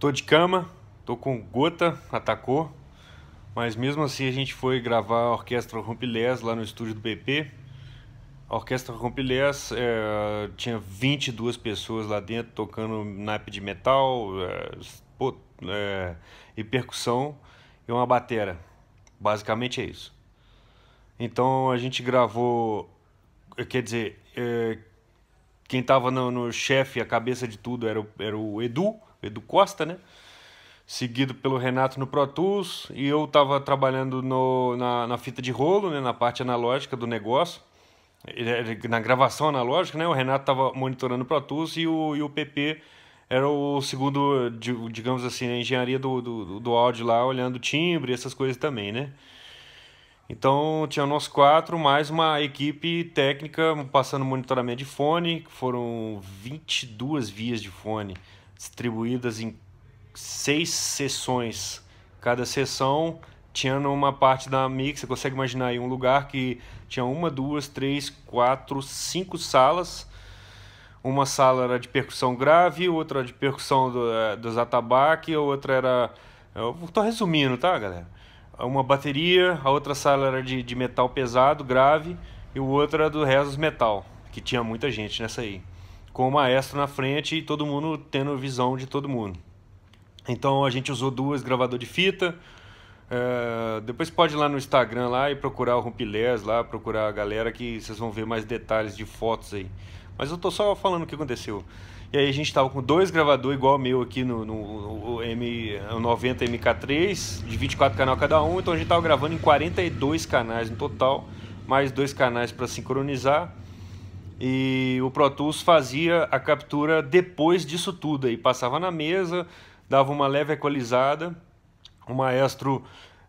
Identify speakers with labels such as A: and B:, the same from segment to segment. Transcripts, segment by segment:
A: Tô de cama, tô com gota, atacou. Mas mesmo assim a gente foi gravar a Orquestra Rompilés lá no estúdio do BP. A Orquestra Rompilés é, tinha 22 pessoas lá dentro tocando naipe de metal é, pô, é, e percussão e uma batera. Basicamente é isso. Então a gente gravou, quer dizer, é, quem estava no, no chefe, a cabeça de tudo, era o, era o Edu, Edu Costa, né? Seguido pelo Renato no Pro Tools. E eu estava trabalhando no, na, na fita de rolo, né? na parte analógica do negócio. Na gravação analógica, né? O Renato estava monitorando o Pro Tools e o, e o PP era o segundo, digamos assim, a engenharia do, do, do áudio lá, olhando timbre, essas coisas também, né? Então tinha nós quatro, mais uma equipe técnica passando monitoramento de fone, foram 22 vias de fone distribuídas em seis sessões. Cada sessão tinha uma parte da mix, você consegue imaginar aí um lugar que tinha uma, duas, três, quatro, cinco salas. Uma sala era de percussão grave, outra de percussão do, eh, dos atabaques, outra era. estou resumindo, tá, galera? uma bateria, a outra sala era de, de metal pesado, grave, e o outro era do Rezos Metal, que tinha muita gente nessa aí. Com o maestro na frente e todo mundo tendo visão de todo mundo. Então a gente usou duas gravador de fita. É, depois pode ir lá no Instagram lá e procurar o Rumpilés lá, procurar a galera que vocês vão ver mais detalhes de fotos aí. Mas eu tô só falando o que aconteceu. E aí a gente estava com dois gravadores igual o meu aqui no, no, no M, 90 MK3, de 24 canal cada um, então a gente estava gravando em 42 canais no total, mais dois canais para sincronizar. E o Pro Tools fazia a captura depois disso tudo aí, passava na mesa, dava uma leve equalizada. O maestro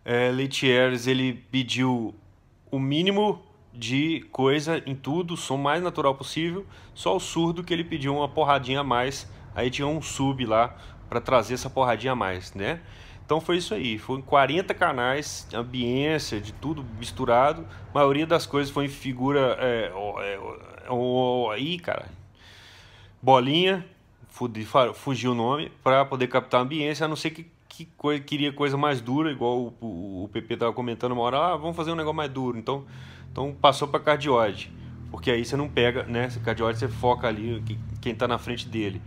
A: é, eh, Letieres ele pediu o mínimo de coisa em tudo, som mais natural possível, só o surdo que ele pediu uma porradinha a mais, aí tinha um sub lá para trazer essa porradinha a mais, né? Então foi isso aí, foram 40 canais, ambiência, de tudo misturado, a maioria das coisas foi em figura... É, é, é, aí, cara, bolinha, fugiu o nome, para poder captar a ambiência, a não ser que que coisa, queria coisa mais dura, igual o, o, o PP tava comentando uma hora, ah, vamos fazer um negócio mais duro. Então, então passou para cardioide, porque aí você não pega, né? cardioide você foca ali quem está na frente dele.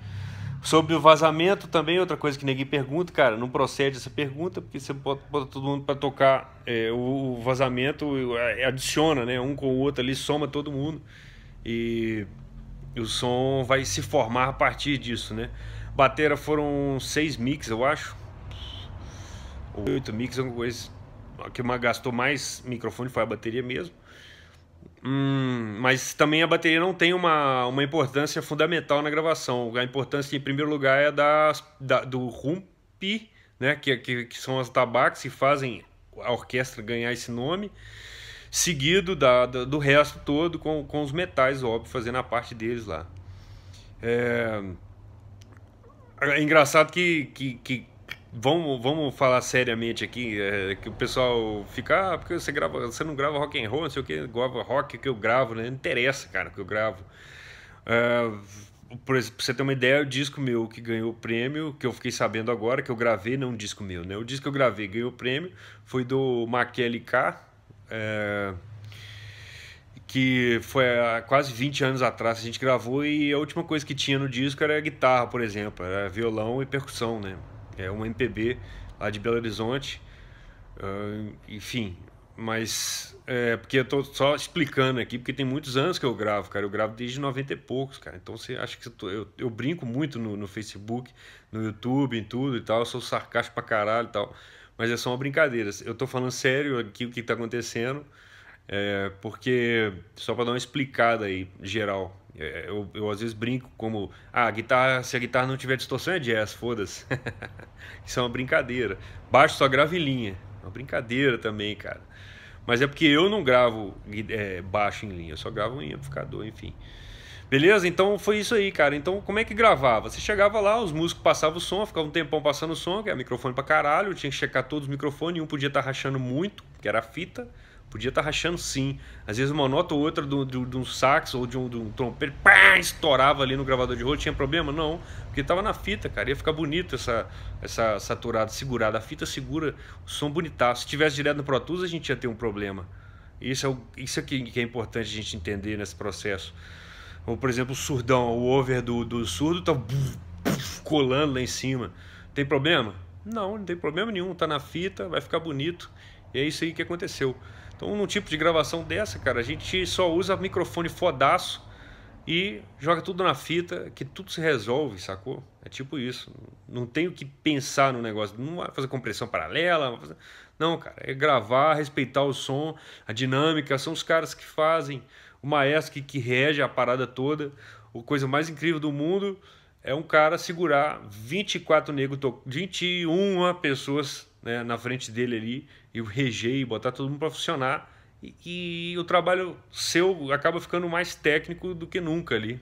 A: Sobre o vazamento também, outra coisa que ninguém pergunta, cara, não procede essa pergunta, porque você bota, bota todo mundo para tocar é, o vazamento, é, adiciona, né? Um com o outro ali, soma todo mundo. E o som vai se formar a partir disso, né? Batera foram seis mix, eu acho. Ou oito mix, alguma coisa a que gastou mais microfone foi a bateria mesmo. Hum, mas também a bateria não tem uma, uma importância fundamental na gravação. A importância, em primeiro lugar, é da, da do rumpi, né? que, que, que são as tabacs que fazem a orquestra ganhar esse nome, seguido da, da, do resto todo com, com os metais, óbvio, fazendo a parte deles lá. É, é engraçado que, que, que vamos, vamos falar seriamente aqui, é, que o pessoal fica, ah, porque você grava, você não grava rock and roll, não sei o que, grava rock que eu gravo, né? Não interessa, cara, que eu gravo. É, por exemplo, pra você ter uma ideia, o disco meu que ganhou o prêmio, que eu fiquei sabendo agora, que eu gravei, não um disco meu, né? O disco que eu gravei ganhou o prêmio, foi do Maquele K. É, que foi há quase 20 anos atrás a gente gravou e a última coisa que tinha no disco era guitarra, por exemplo, era violão e percussão, né? é uma MPB lá de Belo Horizonte, uh, enfim, mas é porque eu tô só explicando aqui, porque tem muitos anos que eu gravo, cara. Eu gravo desde 90 e poucos, cara. Então você acha que eu, tô, eu, eu, brinco muito no, no, Facebook, no YouTube, em tudo e tal. Eu sou sarcástico pra caralho e tal. Mas é só uma brincadeira. Eu tô falando sério aqui o que tá acontecendo. É, porque, só para dar uma explicada aí, geral, é, eu, eu, às vezes brinco como, ah, a guitarra, se a guitarra não tiver distorção é jazz, foda-se. Isso é uma brincadeira. Baixo só grave linha, uma brincadeira também, cara. Mas é porque eu não gravo é, baixo em linha, eu só gravo em amplificador, enfim. Beleza? Então foi isso aí, cara. Então como é que gravava? Você chegava lá, os músicos passavam o som, ficava um tempão passando o som, que era é microfone pra caralho, tinha que checar todos os microfones, um podia estar tá rachando muito, que era a fita. Podia estar tá rachando sim. Às vezes uma nota ou outra de do, do, um sax ou de um, um trompete pá, estourava ali no gravador de rolo. Tinha problema? Não, porque estava na fita, cara. Ia ficar bonito essa, essa saturada, segurada. A fita segura o som bonitaço. Se tivesse direto no Pro Tools, a gente ia ter um problema. Isso é, o, isso é que, é importante a gente entender nesse processo. Ou, por exemplo, o surdão, o over do, do surdo está colando lá em cima. Tem problema? Não, não tem problema nenhum. está na fita, vai ficar bonito e é isso aí que aconteceu. Então, num tipo de gravação dessa, cara, a gente só usa microfone fodaço e joga tudo na fita, que tudo se resolve, sacou? É tipo isso. Não tenho que pensar no negócio, não vai fazer compressão paralela. Fazer... Não, cara, é gravar, respeitar o som, a dinâmica. São os caras que fazem, o maestro que, que rege a parada toda. A coisa mais incrível do mundo é um cara segurar 24 negros, to... 21 pessoas né, na frente dele ali e o reger e botar todo mundo para funcionar. E, e, o trabalho seu acaba ficando mais técnico do que nunca ali.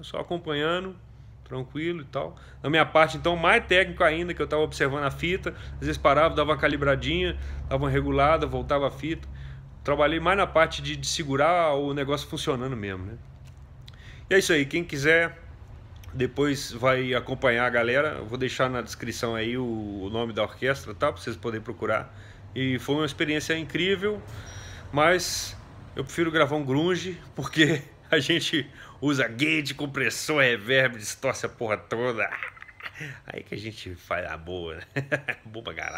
A: Só acompanhando, tranquilo e tal. Na minha parte, então, mais técnico ainda, que eu estava observando a fita. Às vezes parava, dava uma calibradinha, dava uma regulada, voltava a fita. Trabalhei mais na parte de, de segurar o negócio funcionando mesmo, né? E é isso aí. Quem quiser depois vai acompanhar a galera. Eu vou deixar na descrição aí o, o nome da orquestra, tá? Para vocês poderem procurar. E foi uma experiência incrível, mas eu prefiro gravar um grunge porque a gente usa gate, compressor, reverb, distorce a porra toda. Aí que a gente faz a boa, né? boa pra